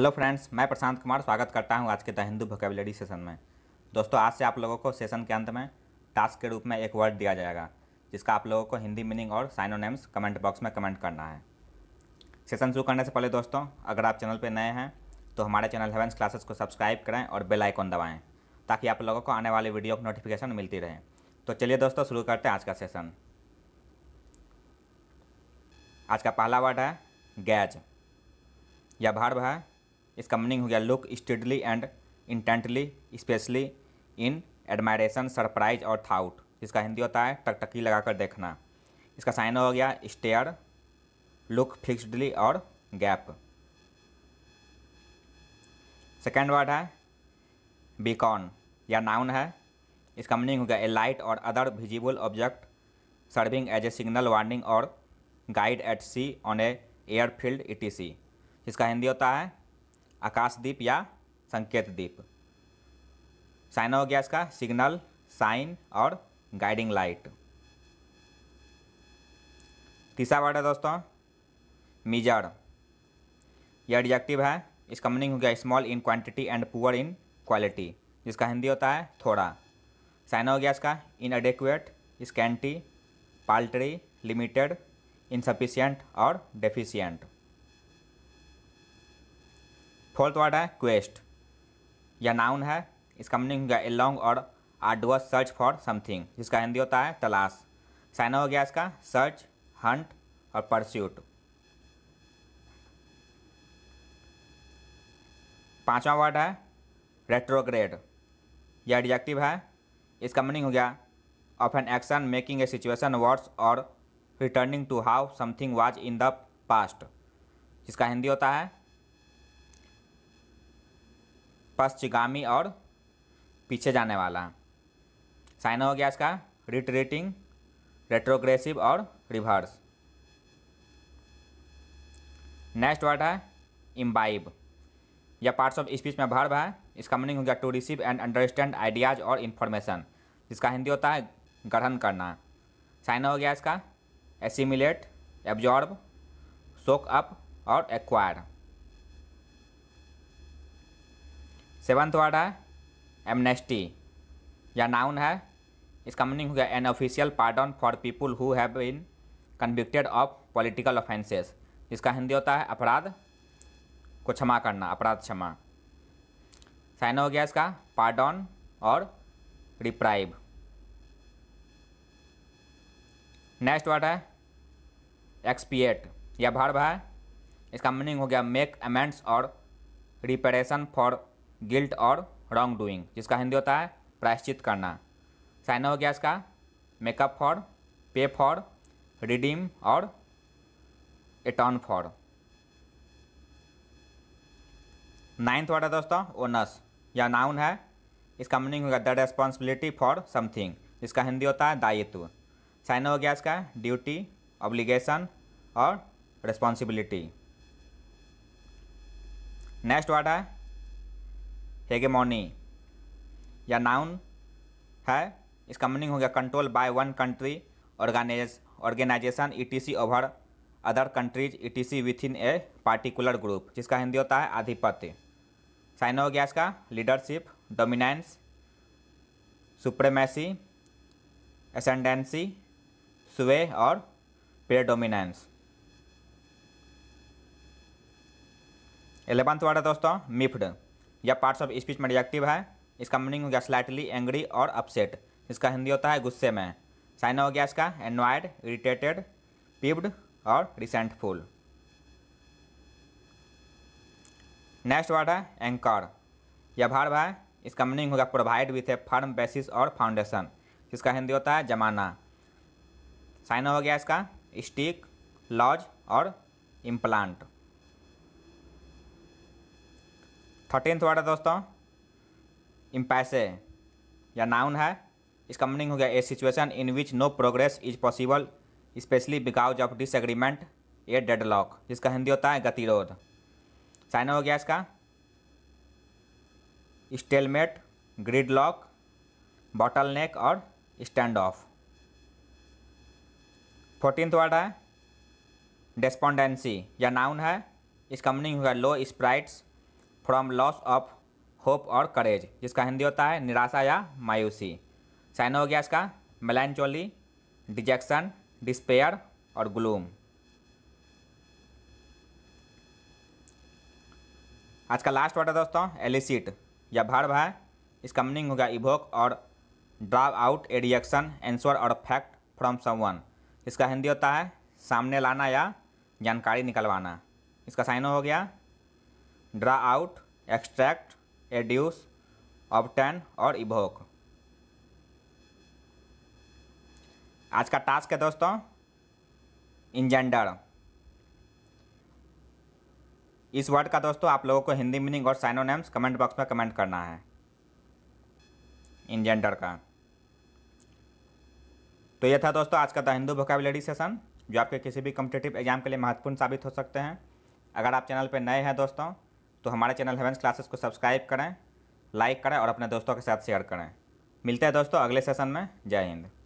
hello friends मैं प्रशांत कुमार स्वागत करता हूं आज के द हिंदू वोकेबलरी सेशन में दोस्तों आज से आप लोगों को सेशन के अंत में टास्क के रूप में एक वर्ड दिया जाएगा जिसका आप लोगों को हिंदी मीनिंग और साइनोनेम्स कमेंट बॉक्स में कमेंट करना है सेशन शुरू करने से पहले दोस्तों अगर आप चैनल पर नए हैं तो हमारे चैनल हेवेंस क्लासेस को सब्सक्राइब करें और बेल आइकॉन दबाएँ ताकि आप लोगों को आने वाली वीडियो की नोटिफिकेशन मिलती रहे तो चलिए दोस्तों शुरू करते हैं आज का सेशन आज का पहला वर्ड है गैज यह भार्व है इसका मीनिंग हो गया look steadily and intently especially in admiration surprise और थाउट इसका हिंदी होता है टकटकी लगाकर देखना इसका साइन हो गया स्टेयर लुक फिक्सडली और गैप सेकेंड वर्ड है बीकॉन या नाउन है इसका मीनिंग हो गया ए लाइट और other visible object serving as a signal warning और guide at sea on an airfield ई इसका हिंदी होता है आकाशदीप या संकेत दीप साइन हो गया इसका सिग्नल साइन और गाइडिंग लाइट तीसरा वर्ड है दोस्तों मीजर यह एडजेक्टिव है इसका मीनिंग हो गया small in quantity and poor in quality जिसका हिंदी होता है थोड़ा साइन हो गया इसका inadequate scanty paltry limited insufficient और डेफिशियंट फोर्थ वर्ड है क्वेस्ट या नाउन है इसका मीनिंग हो गया ए लॉन्ग और आर्डुअस सर्च फॉर समथिंग जिसका हिंदी होता है तलाश साइना हो गया इसका सर्च हंट और परस्यूट पांचवा वर्ड है रेट्रोग्रेड यह एडजेक्टिव है इसका मीनिंग हो गया of an action making a situation worse और returning to how something was in the past जिसका हिंदी होता है पश्चगामी और पीछे जाने वाला साइन हो गया इसका रिट्रीटिंग रेट्रोग्रेसिव और रिवर्स नेक्स्ट वर्ड है इम्बाइब यह पार्ट्स ऑफ स्पीच में भर्व है इसका मीनिंग हो गया to receive and understand ideas और इन्फॉर्मेशन जिसका हिंदी होता है ग्रहण करना साइन हो गया इसका एसिमिलेट एब्जॉर्ब सोक अप और एक्वायर सेवन्थ वर्ड है एमनेस्टी या नाउन है इसका मीनिंग हो गया an official pardon for people who have been convicted of political offences इसका हिंदी होता है अपराध को क्षमा करना अपराध क्षमा साइन हो गया इसका पार्डन और रिप्राइव नेक्स्ट वर्ड है एक्सपिएट या भर्व है इसका मीनिंग हो गया मेक अमेंड्स और रिपेरेशन फॉर गिल्ट और रॉन्ग डूइंग जिसका हिंदी होता है प्रायश्चित करना साइन हो गया इसका make up for pay for redeem और एटॉन फॉर नाइन्थ वर्ड है दोस्तों ओनस या नाउन है इसका मीनिंग होगा द रेस्पॉन्सिबिलिटी फॉर समथिंग इसका हिंदी होता है दायित्व साइन हो गया इसका ड्यूटी ऑब्लिगेशन और रेस्पॉन्सिबिलिटी नेक्स्ट वर्ड है हेगेमोनी या नाउन है इसका मीनिंग हो गया control by one country organize organization etc over other countries etc within a particular group जिसका हिंदी होता है आधिपत्य साइन हो गया इसका लीडरशिप डोमिनेंस सुप्रेमेसी एसेंडेंसी स्वे और प्रेडोमिनेंस एलेवंथ वर्ड है दोस्तों मिफ्ड या पार्ट्स ऑफ स्पीच में रिएक्टिव है इसका मीनिंग हो गया स्लाइटली एंग्री और अपसेट इसका हिंदी होता है गुस्से में साइना हो गया इसका एनवाइड इरिटेटेड पिब्ड और रिसेंटफुल नेक्स्ट वर्ड है एंकर यह भार्व है इसका मीनिंग होगा provide with a firm basis और फाउंडेशन इसका हिंदी होता है जमाना साइना हो गया इसका स्टिक लॉज और इम्प्लांट थर्टीनथ वर्ड है दोस्तों इम्पैसे या नाउन है इसका मीनिंग हो गया a situation in which no progress is possible especially because of disagreement a deadlock जिसका हिंदी होता है गतिरोध साइन हो गया इसका stalemate gridlock bottleneck और स्टैंड ऑफ फोर्टीन वर्ड है डेस्पोंडेंसी या नाउन है इसका मीनिंग होगा low spirits from loss of hope और करेज जिसका हिंदी होता है निराशा या मायूसी साइन हो गया इसका मेलैनचोली डिजेक्शन डिस्पेयर और ग्लूम आज का लास्ट वर्ड है दोस्तों एलिसिट या भार है इसका मीनिंग होगा इवोक और draw out a reaction answer और फैक्ट फ्रॉम समवन इसका हिंदी होता है सामने लाना या जानकारी निकलवाना इसका साइन हो गया draw out extract educe obtain और इभोक आज का टास्क है दोस्तों इंजेंडर इस वर्ड का दोस्तों आप लोगों को हिंदी मीनिंग और साइनोनेम्स कमेंट बॉक्स में कमेंट करना है इंजेंडर का तो यह था दोस्तों आज का द हिंदू वोकेबलरी सेशन जो आपके किसी भी कम्पिटेटिव एग्जाम के लिए महत्वपूर्ण साबित हो सकते हैं अगर आप चैनल पर नए हैं दोस्तों तो हमारे चैनल हेवेंस क्लासेस को सब्सक्राइब करें लाइक करें और अपने दोस्तों के साथ शेयर करें मिलते हैं दोस्तों अगले सेशन में जय हिंद